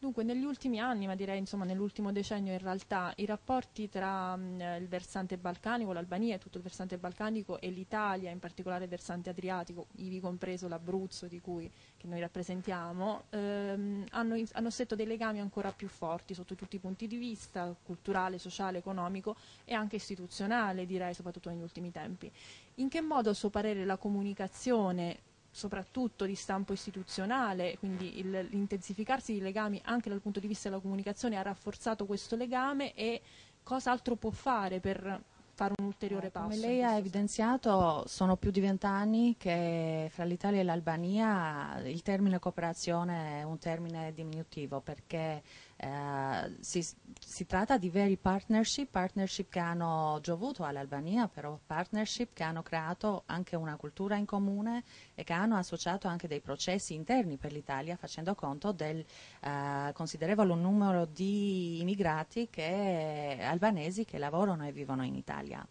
Dunque, negli ultimi anni, ma direi insomma nell'ultimo decennio in realtà, i rapporti tra mh, mm, il versante balcanico, l'Albania e tutto il versante balcanico e l'Italia, in particolare il versante adriatico, ivi compreso l'Abruzzo di cui noi rappresentiamo, ehm, hanno, hanno stretto dei legami ancora più forti sotto tutti i punti di vista, culturale, sociale, economico e anche istituzionale, direi, soprattutto negli ultimi tempi. In che modo, a suo parere, la comunicazione soprattutto di stampo istituzionale, quindi il, l'intensificarsi di legami anche dal punto di vista della comunicazione ha rafforzato questo legame e cosa altro può fare per fare un ulteriore passo? Come lei ha evidenziato, sono più di vent'anni che fra l'Italia e l'Albania il termine cooperazione è un termine diminutivo perché eh, si, si, tratta di veri partnership, partnership che hanno giovuto all'Albania, però partnership che hanno creato anche una cultura in comune e che hanno associato anche dei processi interni per l'Italia facendo conto del eh, considerevole numero di immigrati che, albanesi che lavorano e vivono in Italia.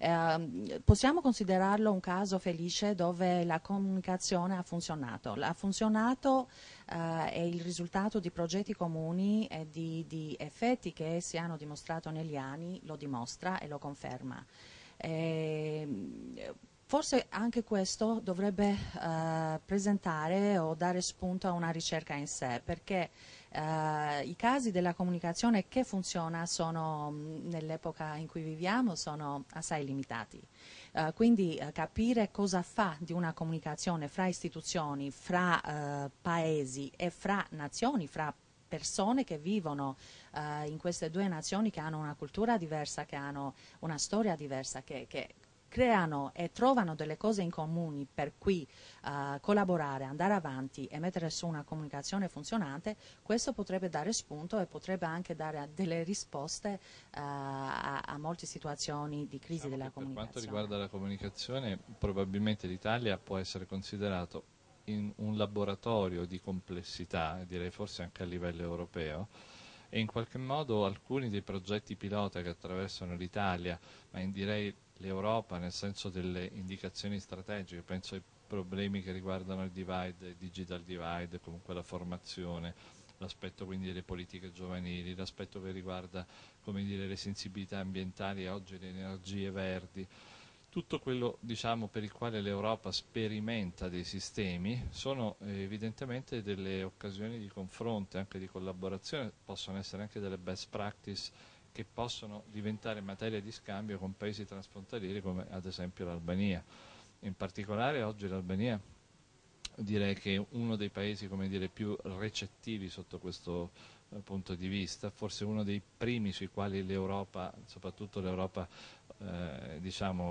Ehm, possiamo considerarlo un caso felice dove la comunicazione ha funzionato. Ha funzionato eh, è il risultato di progetti comuni e di, di effetti che si hanno dimostrato negli anni, lo dimostra e lo conferma. Eh, Forse anche questo dovrebbe eh, presentare o dare spunto a una ricerca in sé, perché eh, i casi della comunicazione che funziona sono, nell'epoca in cui viviamo, sono assai limitati. Eh, quindi eh, capire cosa fa di una comunicazione fra istituzioni, fra eh, paesi e fra nazioni, fra persone che vivono eh, in queste due nazioni che hanno una cultura diversa, che hanno una storia diversa, che, che creano e trovano delle cose in comune per cui uh, collaborare, andare avanti e mettere su una comunicazione funzionante, questo potrebbe dare spunto e potrebbe anche dare delle risposte uh, a, a, molte situazioni di crisi diciamo della comunicazione. Per quanto riguarda la comunicazione, probabilmente l'Italia può essere considerato un laboratorio di complessità, direi forse anche a livello europeo, e in qualche modo alcuni dei progetti pilota che attraversano l'Italia, ma in direi l'Europa nel senso delle indicazioni strategiche, penso ai problemi che riguardano il divide, il digital divide, comunque la formazione, l'aspetto quindi delle politiche giovanili, l'aspetto che riguarda dire, le sensibilità ambientali e oggi le energie verdi, tutto quello diciamo, per il quale l'Europa sperimenta dei sistemi sono eh, evidentemente delle occasioni di confronto, anche di collaborazione, possono essere anche delle best practice che possono diventare materia di scambio con paesi transfrontalieri come ad esempio l'Albania. In particolare oggi l'Albania direi che è uno dei paesi dire, più recettivi sotto questo eh, punto di vista, forse uno dei primi sui quali l'Europa, soprattutto l'Europa eh, diciamo,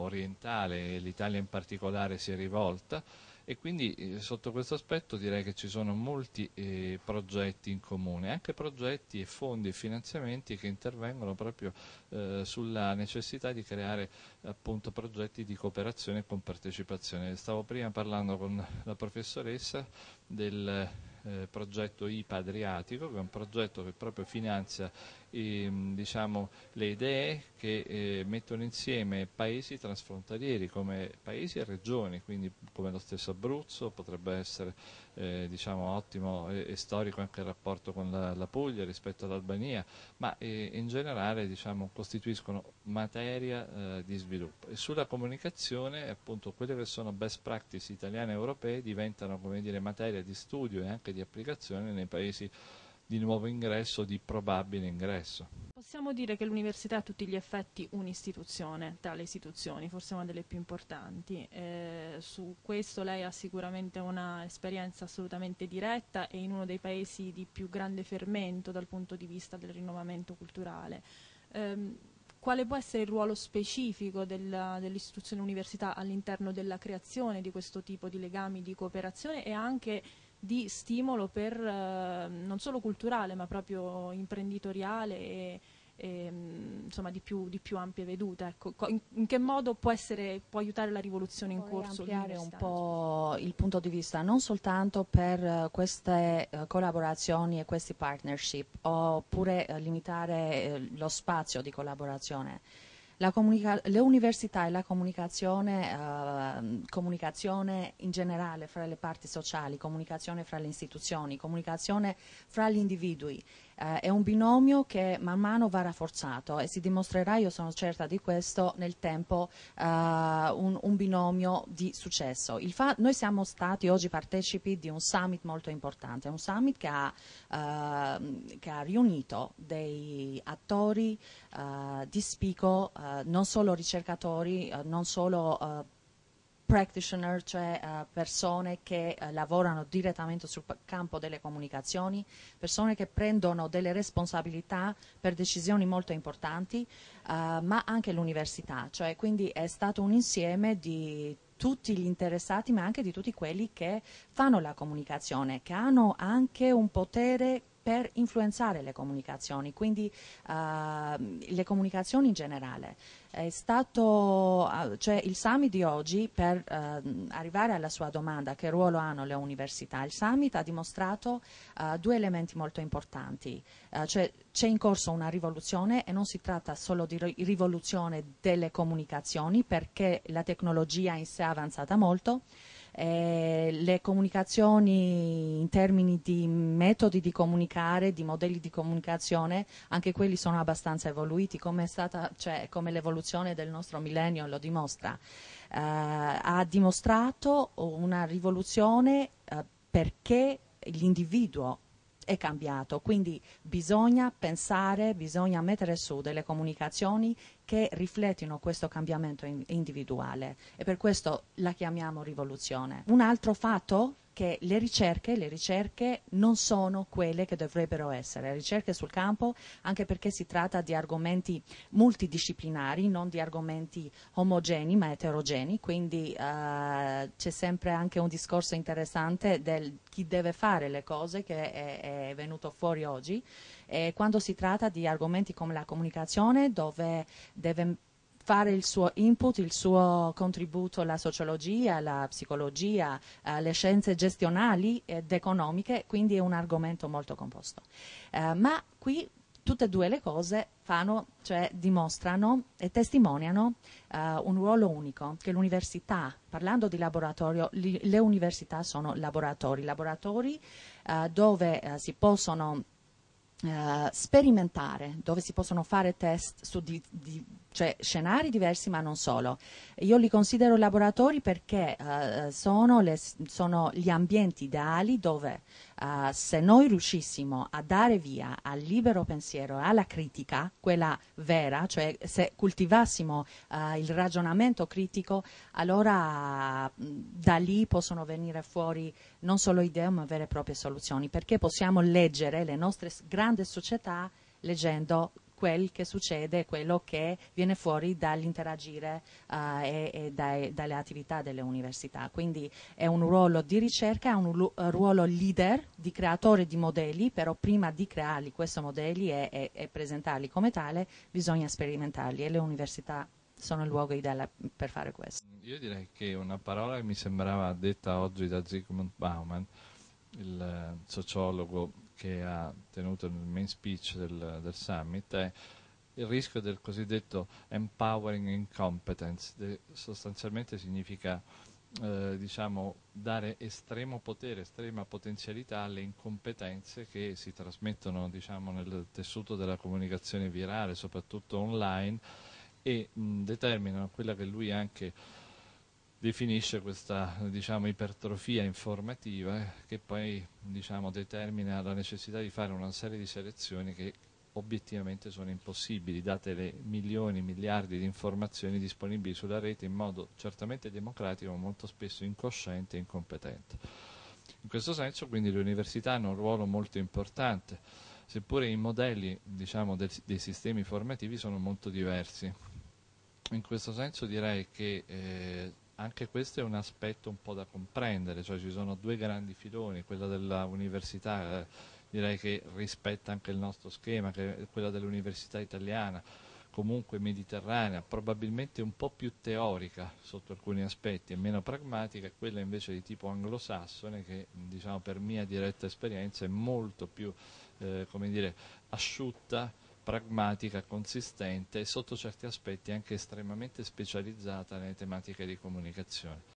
orientale, l'Italia in particolare si è rivolta e quindi eh, sotto questo aspetto direi che ci sono molti eh, progetti in comune, anche progetti e fondi e finanziamenti che intervengono proprio eh, sulla necessità di creare appunto, progetti di cooperazione e con partecipazione. Stavo prima parlando con la professoressa del eh, progetto IPA Adriatico, che è un progetto che proprio finanzia ehm, diciamo, le idee che eh, mettono insieme paesi trasfrontalieri come paesi e regioni, quindi come lo stesso Abruzzo, potrebbe essere eh, diciamo, ottimo e, e, storico anche il rapporto con la, la Puglia rispetto all'Albania, ma eh, in generale diciamo, costituiscono materia eh, di sviluppo. E sulla comunicazione appunto quelle che sono best practice italiane e europee diventano dire, materia di studio e anche di applicazione nei paesi di nuovo ingresso, di probabile ingresso. Possiamo dire che l'università è a tutti gli effetti un'istituzione, tra le istituzioni, forse una delle più importanti. Eh, su questo lei ha sicuramente un'esperienza assolutamente diretta e in uno dei paesi di più grande fermento dal punto di vista del rinnovamento culturale. Eh, quale può essere il ruolo specifico della, dell'istituzione università all'interno della creazione di questo tipo di legami di cooperazione e anche di stimolo per, eh, non solo culturale ma proprio imprenditoriale e, e mm, insomma, di, più, di più, ampie vedute. Ecco. In, in, che modo può, essere, può, aiutare la rivoluzione in Vorrei corso? ampliare un po' il punto di vista, non soltanto per eh, queste eh, collaborazioni e questi partnership, oppure eh, limitare lo spazio di collaborazione comunica- le università e la comunicazione, eh, comunicazione, in generale fra le parti sociali, comunicazione fra le istituzioni, comunicazione fra gli individui eh, è un binomio che man mano va rafforzato e si dimostrerà, io sono certa di questo, nel tempo eh, un, un, binomio di successo. noi siamo stati oggi partecipi di un summit molto importante, un summit che ha, eh, che ha riunito dei attori eh, di spico, eh, non solo ricercatori, eh, non solo practitioner, cioè eh, persone che eh, lavorano direttamente sul campo delle comunicazioni, persone che prendono delle responsabilità per decisioni molto importanti, eh, ma anche l'università, cioè, quindi è stato un insieme di tutti gli interessati ma anche di tutti quelli che fanno la comunicazione, che hanno anche un potere per influenzare le comunicazioni, quindi uh, le comunicazioni in generale. Stato, ah, cioè il Summit di oggi, per uh, arrivare alla sua domanda che ruolo hanno le università, il Summit ha dimostrato uh, due elementi molto importanti, uh, cioè c'è in corso una rivoluzione e non si tratta solo di rivoluzione delle comunicazioni perché la tecnologia in sé è avanzata molto, eh, le comunicazioni in termini di metodi di comunicare, di modelli di comunicazione, anche quelli sono abbastanza evoluiti, come, stata, cioè, come l'evoluzione del nostro millennio lo dimostra. Eh, ha dimostrato una rivoluzione eh, perché l'individuo è cambiato, quindi bisogna pensare, bisogna mettere su delle comunicazioni che riflettino questo cambiamento in individuale e per questo la chiamiamo rivoluzione. Un altro fatto che le ricerche, le ricerche, non sono quelle che dovrebbero essere, le ricerche sul campo, anche perché si tratta di argomenti multidisciplinari, non di argomenti omogenei ma eterogenei, quindi eh, c'è sempre anche un discorso interessante del chi deve fare le cose che è, è venuto fuori oggi. E quando si tratta di argomenti come la comunicazione, dove deve fare il suo input, il suo contributo alla sociologia, alla psicologia, alle scienze gestionali ed economiche, quindi è un argomento molto composto. Eh, ma qui tutte e due le cose fanno, cioè dimostrano e testimoniano eh, un ruolo unico che l'università, parlando di laboratorio, li, le università sono laboratori, laboratori eh, dove eh, si possono eh, sperimentare, dove si possono fare test su di, di cioè scenari diversi ma non solo. Io li considero laboratori perché uh, sono, le, sono, gli ambienti ideali dove uh, se noi riuscissimo a dare via al libero pensiero, e alla critica, quella vera, cioè se coltivassimo uh, il ragionamento critico, allora da lì possono venire fuori non solo idee ma vere e proprie soluzioni, perché possiamo leggere le nostre grandi società leggendo quel che succede, quello che viene fuori dall'interagire uh, e, e dai, dalle attività delle università. Quindi è un ruolo di ricerca, è un eh, ruolo leader, di creatore di modelli, però prima di crearli questi modelli e, e, e presentarli come tale bisogna sperimentarli e le università sono il luogo ideale per fare questo. Io direi che una parola che mi sembrava detta oggi da Zygmunt Bauman, il eh, sociologo che ha tenuto nel main speech del, del summit è il rischio del cosiddetto empowering incompetence, che sostanzialmente significa eh, diciamo, dare estremo potere, estrema potenzialità alle incompetenze che si trasmettono diciamo, nel tessuto della comunicazione virale, soprattutto online, e mh, determinano quella che lui anche definisce questa diciamo, ipertrofia informativa eh, che poi diciamo, determina la necessità di fare una serie di selezioni che obiettivamente sono impossibili, date le milioni, miliardi di informazioni disponibili sulla rete in modo certamente democratico, ma molto spesso incosciente e incompetente. In questo senso quindi le università hanno un ruolo molto importante, seppure i modelli diciamo, del, dei sistemi formativi sono molto diversi. In questo senso direi che eh, anche questo è un aspetto un po' da comprendere, cioè ci sono due grandi filoni, quella dell'università eh, direi che rispetta anche il nostro schema, che è quella dell'università italiana, comunque mediterranea, probabilmente un po' più teorica sotto alcuni aspetti e meno pragmatica, quella invece di tipo anglosassone che diciamo, per mia diretta esperienza è molto più eh, dire, asciutta pragmatica, consistente e sotto certi aspetti anche estremamente specializzata nelle tematiche di comunicazione.